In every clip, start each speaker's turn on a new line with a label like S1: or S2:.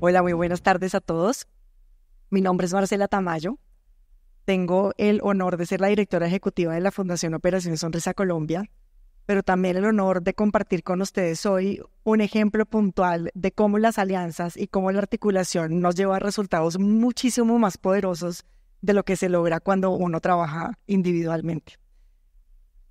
S1: Hola, muy buenas tardes a todos. Mi nombre es Marcela Tamayo. Tengo el honor de ser la directora ejecutiva de la Fundación Operaciones Sonrisa Colombia, pero también el honor de compartir con ustedes hoy un ejemplo puntual de cómo las alianzas y cómo la articulación nos lleva a resultados muchísimo más poderosos de lo que se logra cuando uno trabaja individualmente.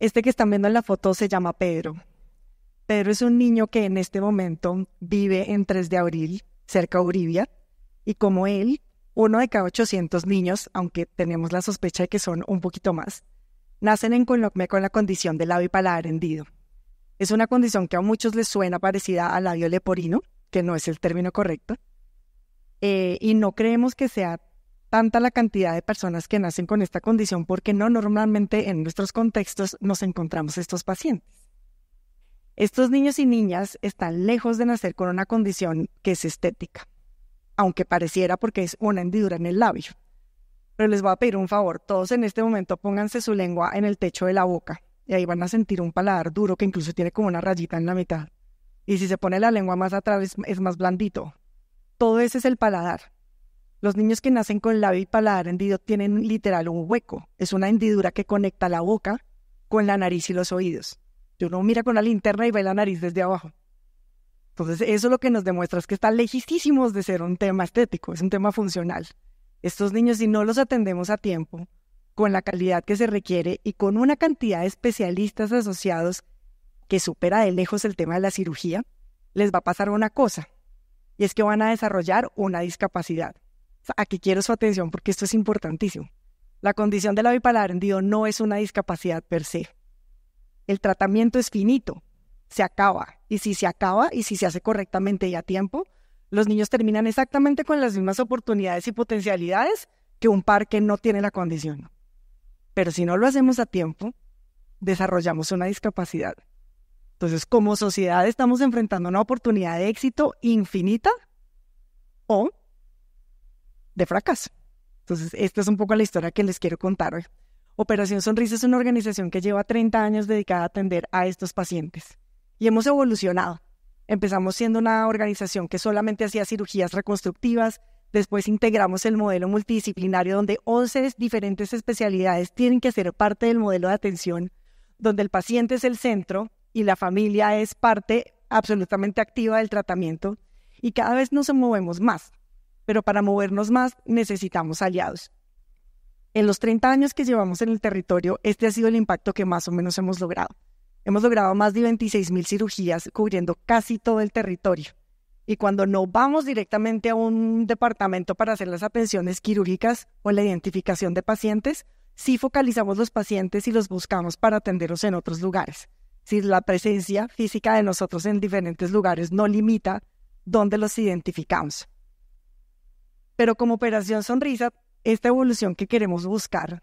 S1: Este que están viendo en la foto se llama Pedro. Pedro es un niño que en este momento vive en 3 de abril, cerca de Uribia, y como él, uno de cada 800 niños, aunque tenemos la sospecha de que son un poquito más, nacen en Colombia con la condición de labio y paladar hendido. Es una condición que a muchos les suena parecida al labio leporino, que no es el término correcto, eh, y no creemos que sea tanta la cantidad de personas que nacen con esta condición porque no normalmente en nuestros contextos nos encontramos estos pacientes. Estos niños y niñas están lejos de nacer con una condición que es estética, aunque pareciera porque es una hendidura en el labio. Pero les voy a pedir un favor, todos en este momento pónganse su lengua en el techo de la boca y ahí van a sentir un paladar duro que incluso tiene como una rayita en la mitad. Y si se pone la lengua más atrás es, más blandito. Todo ese es el paladar. Los niños que nacen con labio y paladar hendido tienen literal un hueco. Es una hendidura que conecta la boca con la nariz y los oídos. Yo uno mira con la linterna y ve la nariz desde abajo. Entonces, eso lo que nos demuestra es que está lejísimos de ser un tema estético, es un tema funcional. Estos niños, si no los atendemos a tiempo, con la calidad que se requiere y con una cantidad de especialistas asociados que supera de lejos el tema de la cirugía, les va a pasar una cosa, y es que van a desarrollar una discapacidad. aquí quiero su atención porque esto es importantísimo. La condición de la bipolar no es una discapacidad per se el tratamiento es finito, se acaba. Y si se acaba y si se hace correctamente y a tiempo, los niños terminan exactamente con las mismas oportunidades y potencialidades que un par que no tiene la condición. Pero si no lo hacemos a tiempo, desarrollamos una discapacidad. Entonces, como sociedad estamos enfrentando una oportunidad de éxito infinita o de fracaso. Entonces, esta es un poco la historia que les quiero contar hoy. Operación Sonrisa es una organización que lleva 30 años dedicada a atender a estos pacientes y hemos evolucionado. Empezamos siendo una organización que solamente hacía cirugías reconstructivas, después integramos el modelo multidisciplinario donde 11 diferentes especialidades tienen que ser parte del modelo de atención, donde el paciente es el centro y la familia es parte absolutamente activa del tratamiento y cada vez nos movemos más, pero para movernos más necesitamos aliados. En los 30 años que llevamos en el territorio, este ha sido el impacto que más o menos hemos logrado. Hemos logrado más de 26 mil cirugías cubriendo casi todo el territorio. Y cuando no vamos directamente a un departamento para hacer las atenciones quirúrgicas o la identificación de pacientes, sí focalizamos los pacientes y los buscamos para atenderlos en otros lugares. Si la presencia física de nosotros en diferentes lugares no limita dónde los identificamos. Pero como Operación Sonrisa esta evolución que queremos buscar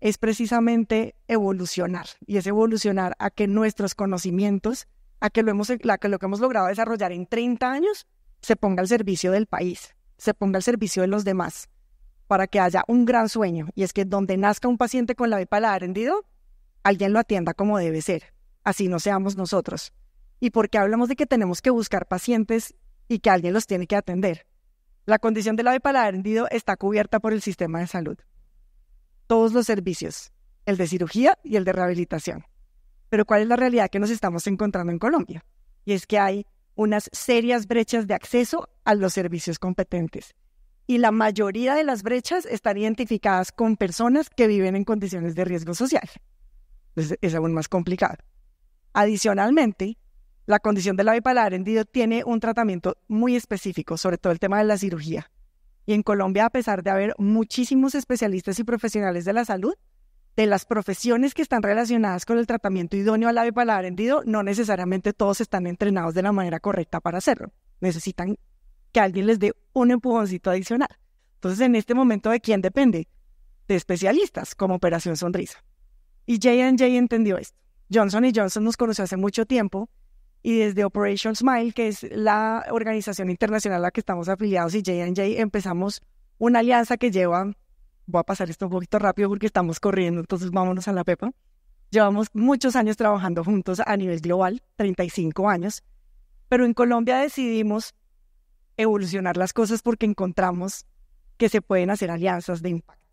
S1: es precisamente evolucionar y es evolucionar a que nuestros conocimientos, a que lo, hemos, que hemos logrado desarrollar en 30 años, se ponga al servicio del país, se ponga al servicio de los demás, para que haya un gran sueño y es que donde nazca un paciente con la ha rendido, alguien lo atienda como debe ser, así no seamos nosotros. ¿Y por qué hablamos de que tenemos que buscar pacientes y que alguien los tiene que atender? La condición del ave paladar hendido está cubierta por el sistema de salud. Todos los servicios, el de cirugía y el de rehabilitación. Pero ¿cuál es la realidad que nos estamos encontrando en Colombia? Y es que hay unas serias brechas de acceso a los servicios competentes. Y la mayoría de las brechas están identificadas con personas que viven en condiciones de riesgo social. es aún más complicado. Adicionalmente, la condición del ave paladar hendido tiene un tratamiento muy específico, sobre todo el tema de la cirugía. Y en Colombia, a pesar de haber muchísimos especialistas y profesionales de la salud, de las profesiones que están relacionadas con el tratamiento idóneo al labio paladar hendido, no necesariamente todos están entrenados de la manera correcta para hacerlo. Necesitan que alguien les dé un empujoncito adicional. Entonces, en este momento, ¿de quién depende? De especialistas como Operación Sonrisa. Y J&J entendió esto. Johnson Johnson nos conoció hace mucho tiempo y desde Operation Smile, que es la organización internacional a la que estamos afiliados y J&J, empezamos una alianza que lleva, voy a pasar esto un poquito rápido porque estamos corriendo, entonces vámonos a la pepa. Llevamos muchos años trabajando juntos a nivel global, 35 años, pero en Colombia decidimos evolucionar las cosas porque encontramos que se pueden hacer alianzas de impacto.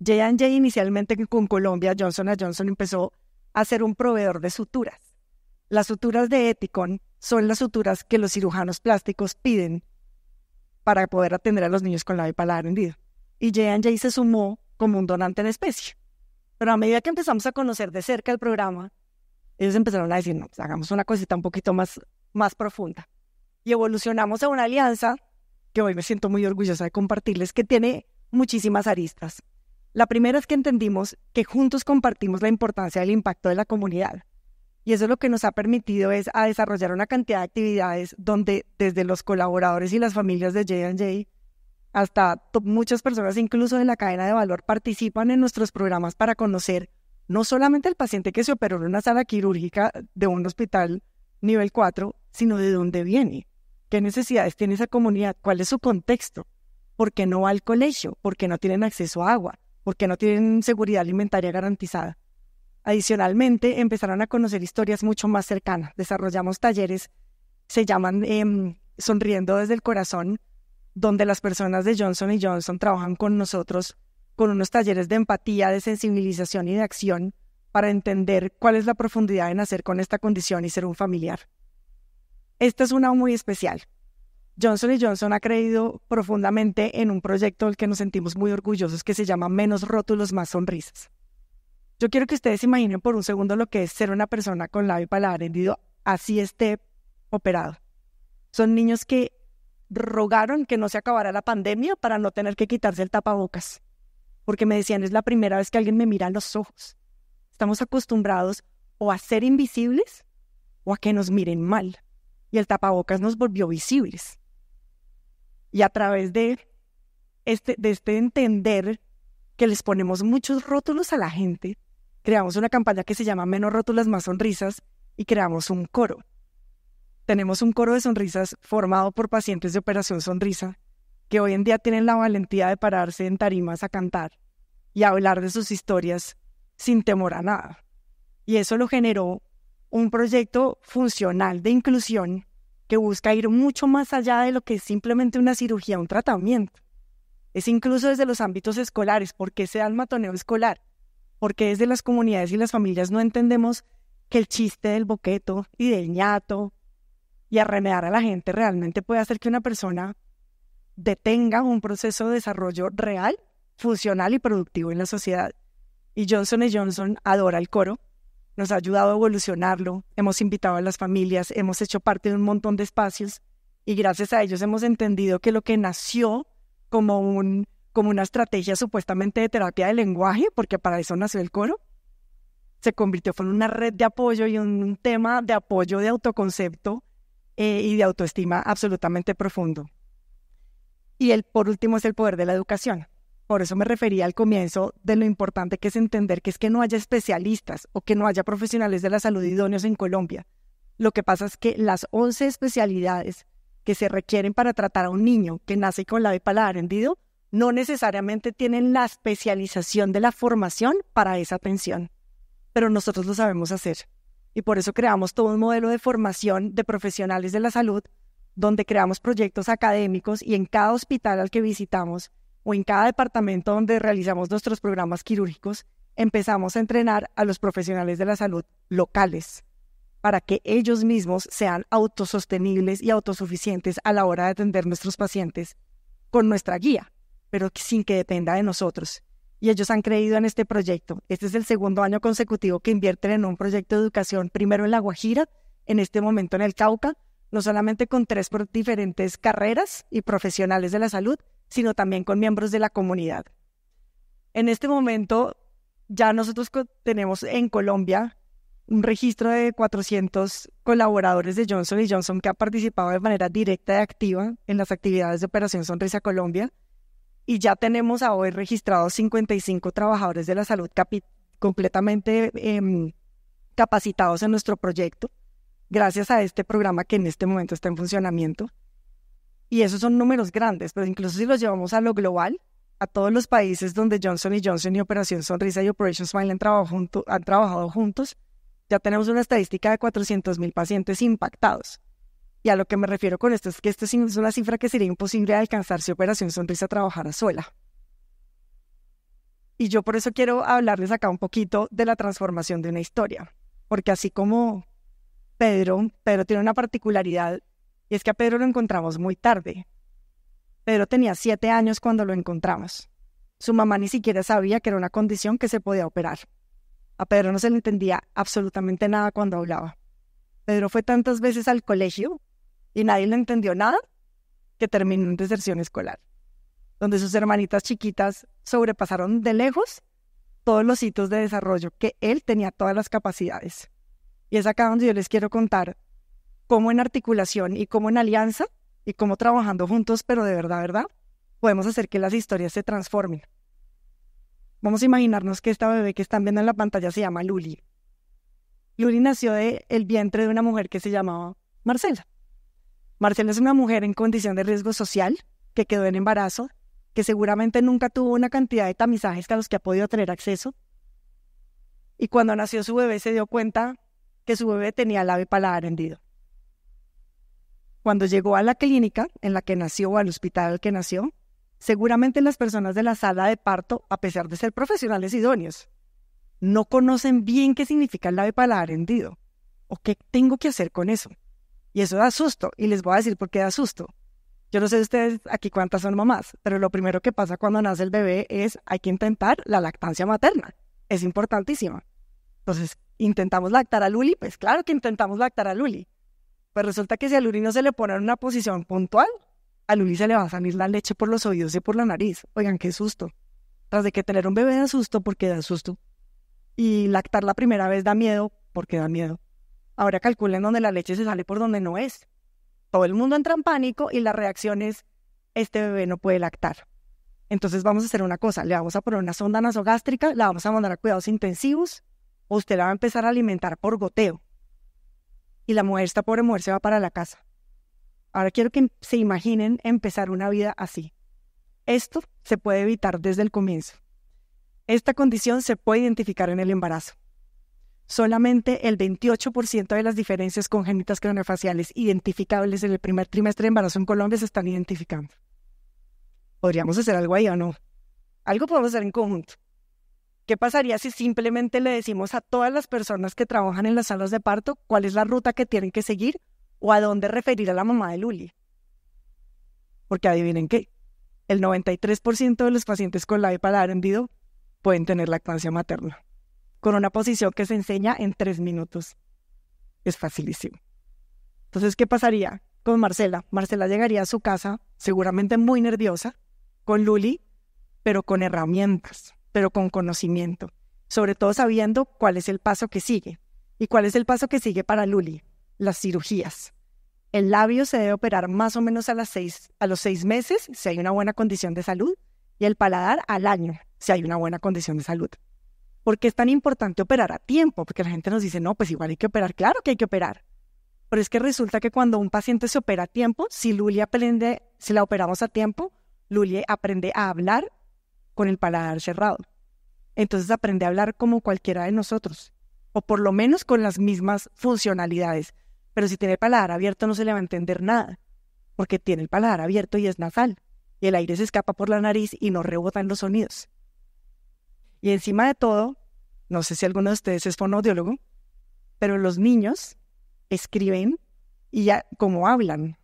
S1: J&J inicialmente con Colombia, Johnson Johnson empezó a ser un proveedor de suturas las suturas de Eticon son las suturas que los cirujanos plásticos piden para poder atender a los niños con la y paladar hendido. Y J&J se sumó como un donante en especie. Pero a medida que empezamos a conocer de cerca el programa, ellos empezaron a decir, no, pues, hagamos una cosita un poquito más, más profunda. Y evolucionamos a una alianza que hoy me siento muy orgullosa de compartirles, que tiene muchísimas aristas. La primera es que entendimos que juntos compartimos la importancia del impacto de la comunidad. Y eso lo que nos ha permitido es a desarrollar una cantidad de actividades donde desde los colaboradores y las familias de J&J hasta muchas personas incluso en la cadena de valor participan en nuestros programas para conocer no solamente el paciente que se operó en una sala quirúrgica de un hospital nivel 4, sino de dónde viene, qué necesidades tiene esa comunidad, cuál es su contexto, por qué no va al colegio, por qué no tienen acceso a agua, por qué no tienen seguridad alimentaria garantizada. Adicionalmente, empezaron a conocer historias mucho más cercanas. Desarrollamos talleres, se llaman em, Sonriendo desde el Corazón, donde las personas de Johnson y Johnson trabajan con nosotros con unos talleres de empatía, de sensibilización y de acción para entender cuál es la profundidad en hacer con esta condición y ser un familiar. Esta es una muy especial. Johnson y Johnson ha creído profundamente en un proyecto del que nos sentimos muy orgullosos que se llama Menos rótulos, más sonrisas. Yo quiero que ustedes imaginen por un segundo lo que es ser una persona con labio y paladar hendido, así esté operado. Son niños que rogaron que no se acabara la pandemia para no tener que quitarse el tapabocas, porque me decían, es la primera vez que alguien me mira a los ojos. Estamos acostumbrados o a ser invisibles o a que nos miren mal. Y el tapabocas nos volvió visibles. Y a través de este, de este entender que les ponemos muchos rótulos a la gente, creamos una campaña que se llama Menos rótulas, más sonrisas y creamos un coro. Tenemos un coro de sonrisas formado por pacientes de Operación Sonrisa que hoy en día tienen la valentía de pararse en tarimas a cantar y a hablar de sus historias sin temor a nada. Y eso lo generó un proyecto funcional de inclusión que busca ir mucho más allá de lo que es simplemente una cirugía, un tratamiento. Es incluso desde los ámbitos escolares, porque el matoneo escolar porque desde las comunidades y las familias no entendemos que el chiste del boqueto y del ñato y arremedar a la gente realmente puede hacer que una persona detenga un proceso de desarrollo real, funcional y productivo en la sociedad. Y Johnson Johnson adora el coro, nos ha ayudado a evolucionarlo, hemos invitado a las familias, hemos hecho parte de un montón de espacios y gracias a ellos hemos entendido que lo que nació como un como una estrategia supuestamente de terapia de lenguaje, porque para eso nació el coro. Se convirtió en una red de apoyo y un tema de apoyo de autoconcepto eh, y de autoestima absolutamente profundo. Y el, por último, es el poder de la educación. Por eso me refería al comienzo de lo importante que es entender que es que no haya especialistas o que no haya profesionales de la salud idóneos en Colombia. Lo que pasa es que las 11 especialidades que se requieren para tratar a un niño que nace con la bipolar, rendido, no necesariamente tienen la especialización de la formación para esa atención, pero nosotros lo sabemos hacer. Y por eso creamos todo un modelo de formación de profesionales de la salud, donde creamos proyectos académicos y en cada hospital al que visitamos o en cada departamento donde realizamos nuestros programas quirúrgicos, empezamos a entrenar a los profesionales de la salud locales para que ellos mismos sean autosostenibles y autosuficientes a la hora de atender nuestros pacientes con nuestra guía, pero sin que dependa de nosotros. Y ellos han creído en este proyecto. Este es el segundo año consecutivo que invierten en un proyecto de educación, primero en La Guajira, en este momento en el Cauca, no solamente con tres diferentes carreras y profesionales de la salud, sino también con miembros de la comunidad. En este momento, ya nosotros tenemos en Colombia un registro de 400 colaboradores de Johnson Johnson que han participado de manera directa y activa en las actividades de Operación Sonrisa Colombia y ya tenemos a hoy registrados 55 trabajadores de la salud completamente em, capacitados en nuestro proyecto, gracias a este programa que en este momento está en funcionamiento. Y esos son números grandes, pero incluso si los llevamos a lo global, a todos los países donde Johnson Johnson y Operación Sonrisa y Operation Smile han, trabajado han trabajado juntos, ya tenemos una estadística de 400.000 pacientes impactados. Y a lo que me refiero con esto es que esta es una cifra que sería imposible alcanzar si Operación Sonrisa trabajara sola. Y yo por eso quiero hablarles acá un poquito de la transformación de una historia, porque así como Pedro, Pedro tiene una particularidad y es que a Pedro lo encontramos muy tarde. Pedro tenía siete años cuando lo encontramos. Su mamá ni siquiera sabía que era una condición que se podía operar. A Pedro no se le entendía absolutamente nada cuando hablaba. Pedro fue tantas veces al colegio y nadie le entendió nada, que terminó en deserción escolar, donde sus hermanitas chiquitas sobrepasaron de lejos todos los hitos de desarrollo, que él tenía todas las capacidades. Y es acá donde yo les quiero contar cómo en articulación y cómo en alianza y cómo trabajando juntos, pero de verdad, ¿verdad? Podemos hacer que las historias se transformen. Vamos a imaginarnos que esta bebé que están viendo en la pantalla se llama Luli. Luli nació del el vientre de una mujer que se llamaba Marcela. Marcela es una mujer en condición de riesgo social que quedó en embarazo, que seguramente nunca tuvo una cantidad de tamizajes a los que ha podido tener acceso. Y cuando nació su bebé se dio cuenta que su bebé tenía el ave paladar hendido. Cuando llegó a la clínica en la que nació o al hospital al que nació, seguramente las personas de la sala de parto, a pesar de ser profesionales idóneos, no conocen bien qué significa el ave paladar hendido o qué tengo que hacer con eso. Y eso da susto. Y les voy a decir por qué da susto. Yo no sé ustedes aquí cuántas son mamás, pero lo primero que pasa cuando nace el bebé es hay que intentar la lactancia materna. Es importantísima. Entonces, intentamos lactar a Luli, pues claro que intentamos lactar a Luli. Pues resulta que si a Luli no se le pone en una posición puntual, a Luli se le va a salir la leche por los oídos y por la nariz. Oigan, qué susto. Tras de que tener un bebé da susto porque da susto. Y lactar la primera vez da miedo porque da miedo. Ahora calculen donde la leche se sale por donde no es. Todo el mundo entra en pánico y la reacción es, este bebé no puede lactar. Entonces vamos a hacer una cosa, le vamos a poner una sonda nasogástrica, la vamos a mandar a cuidados intensivos, o usted la va a empezar a alimentar por goteo. Y la mujer, esta pobre mujer, se va para la casa. Ahora quiero que se imaginen empezar una vida así. Esto se puede evitar desde el comienzo. Esta condición se puede identificar en el embarazo solamente el 28% de las diferencias congénitas craneofaciales identificables en el primer trimestre de embarazo en Colombia se están identificando. ¿Podríamos hacer algo ahí o no? Algo podemos hacer en conjunto. ¿Qué pasaría si simplemente le decimos a todas las personas que trabajan en las salas de parto cuál es la ruta que tienen que seguir o a dónde referir a la mamá de Luli? Porque adivinen qué, el 93% de los pacientes con la e en hendido pueden tener lactancia materna con una posición que se enseña en tres minutos. Es facilísimo. Entonces, ¿qué pasaría con Marcela? Marcela llegaría a su casa, seguramente muy nerviosa, con Luli, pero con herramientas, pero con conocimiento, sobre todo sabiendo cuál es el paso que sigue. ¿Y cuál es el paso que sigue para Luli? Las cirugías. El labio se debe operar más o menos a, las a los seis meses si hay una buena condición de salud y el paladar al año si hay una buena condición de salud porque es tan importante operar a tiempo, porque la gente nos dice, no, pues igual hay que operar, claro que hay que operar. Pero es que resulta que cuando un paciente se opera a tiempo, si aprende, si la operamos a tiempo, Lulie aprende a hablar con el paladar cerrado. Entonces aprende a hablar como cualquiera de nosotros, o por lo menos con las mismas funcionalidades. Pero si tiene el paladar abierto no se le va a entender nada, porque tiene el paladar abierto y es nasal, y el aire se escapa por la nariz y no rebotan los sonidos. Y encima de todo, no sé si alguno de ustedes es fonodiólogo, pero los niños escriben y ya como hablan.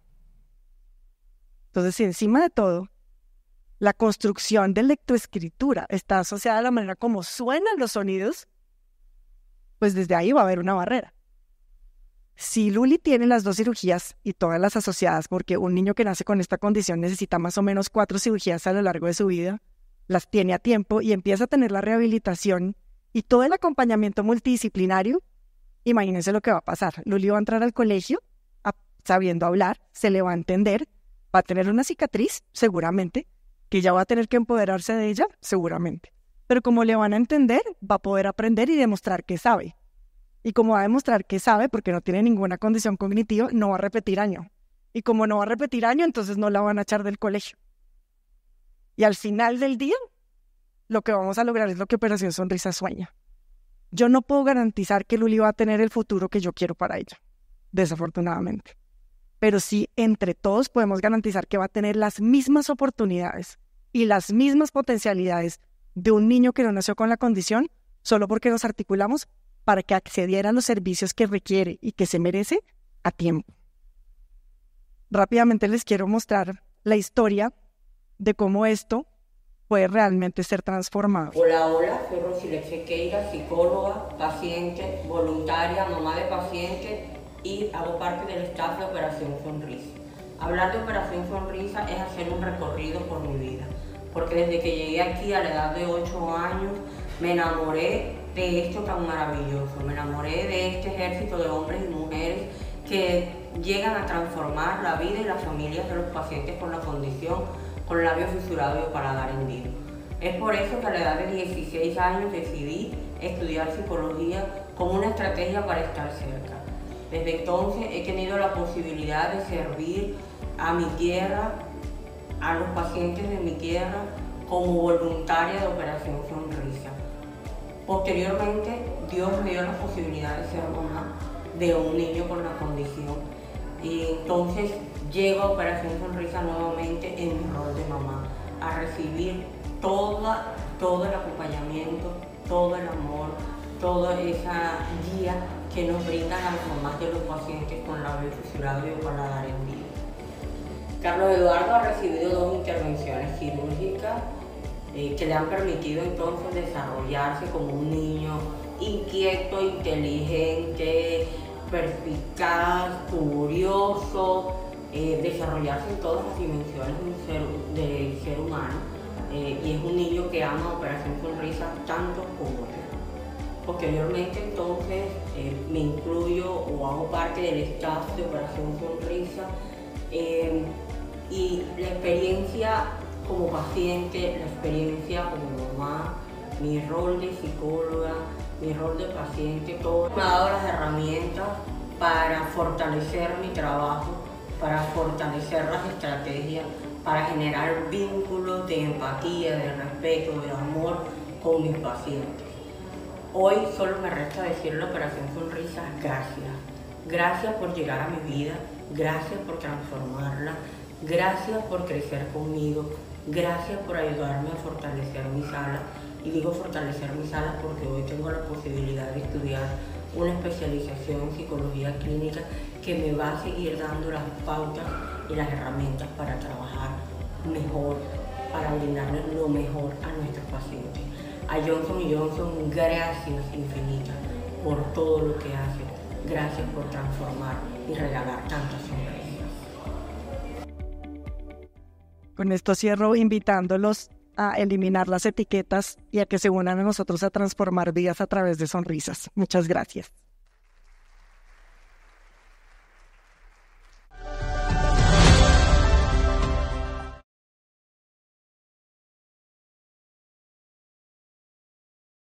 S1: Entonces, encima de todo, la construcción de lectoescritura está asociada a la manera como suenan los sonidos, pues desde ahí va a haber una barrera. Si Luli tiene las dos cirugías y todas las asociadas, porque un niño que nace con esta condición necesita más o menos cuatro cirugías a lo largo de su vida, las tiene a tiempo y empieza a tener la rehabilitación y todo el acompañamiento multidisciplinario, imagínense lo que va a pasar. Luli va a entrar al colegio sabiendo hablar, se le va a entender, va a tener una cicatriz, seguramente, que ya va a tener que empoderarse de ella, seguramente. Pero como le van a entender, va a poder aprender y demostrar que sabe. Y como va a demostrar que sabe, porque no tiene ninguna condición cognitiva, no va a repetir año. Y como no va a repetir año, entonces no la van a echar del colegio. Y al final del día, lo que vamos a lograr es lo que Operación Sonrisa sueña. Yo no puedo garantizar que Luli va a tener el futuro que yo quiero para ella, desafortunadamente. Pero sí, entre todos podemos garantizar que va a tener las mismas oportunidades y las mismas potencialidades de un niño que no nació con la condición, solo porque nos articulamos para que accediera a los servicios que requiere y que se merece a tiempo. Rápidamente les quiero mostrar la historia de cómo esto puede realmente ser transformado. Hola,
S2: hola, soy Rosile Chequeira, psicóloga, paciente, voluntaria, mamá de paciente y hago parte del staff de Operación Sonrisa. Hablar de Operación Sonrisa es hacer un recorrido por mi vida, porque desde que llegué aquí a la edad de 8 años me enamoré de esto tan maravilloso, me enamoré de este ejército de hombres y mujeres que llegan a transformar la vida y las familias de los pacientes con la condición con labios fisurados dar en vivo Es por eso que a la edad de 16 años decidí estudiar psicología como una estrategia para estar cerca. Desde entonces he tenido la posibilidad de servir a mi tierra, a los pacientes de mi tierra, como voluntaria de Operación Sonrisa. Posteriormente, Dios me dio la posibilidad de ser mamá de un niño con la condición. Y entonces llego a Operación Sonrisa nuevamente en mi rol de mamá, a recibir toda, todo el acompañamiento, todo el amor, toda esa guía que nos brindan a las mamás de los pacientes con la fisurado y dar en vida. Carlos Eduardo ha recibido dos intervenciones quirúrgicas eh, que le han permitido entonces desarrollarse como un niño inquieto, inteligente, perspicaz, curioso, eh, desarrollarse en todas las dimensiones del ser, humano eh, y es un niño que ama Operación risa tanto como yo. Posteriormente entonces eh, me incluyo o hago parte del staff de Operación Sonrisa y la experiencia como paciente, la experiencia como mamá, mi rol de psicóloga, mi rol de paciente, todo me ha dado las herramientas para fortalecer mi trabajo para fortalecer las estrategias, para generar vínculos de empatía, de respeto, de amor con mis pacientes. Hoy solo me resta decir la Operación Sonrisas gracias. Gracias por llegar a mi vida, gracias por transformarla, gracias por crecer conmigo, gracias por ayudarme a fortalecer mis sala. Y digo fortalecer mis sala porque hoy tengo la posibilidad de estudiar una especialización en psicología clínica que me va a seguir dando las pautas y las herramientas para trabajar mejor, para brindar lo mejor a nuestros pacientes. A Johnson Johnson, gracias infinitas por todo lo que hacen. Gracias por transformar y regalar tantas sonrisas.
S1: Con esto cierro invitándolos a eliminar las etiquetas y a que se unan a nosotros a transformar vidas a través de sonrisas. Muchas gracias.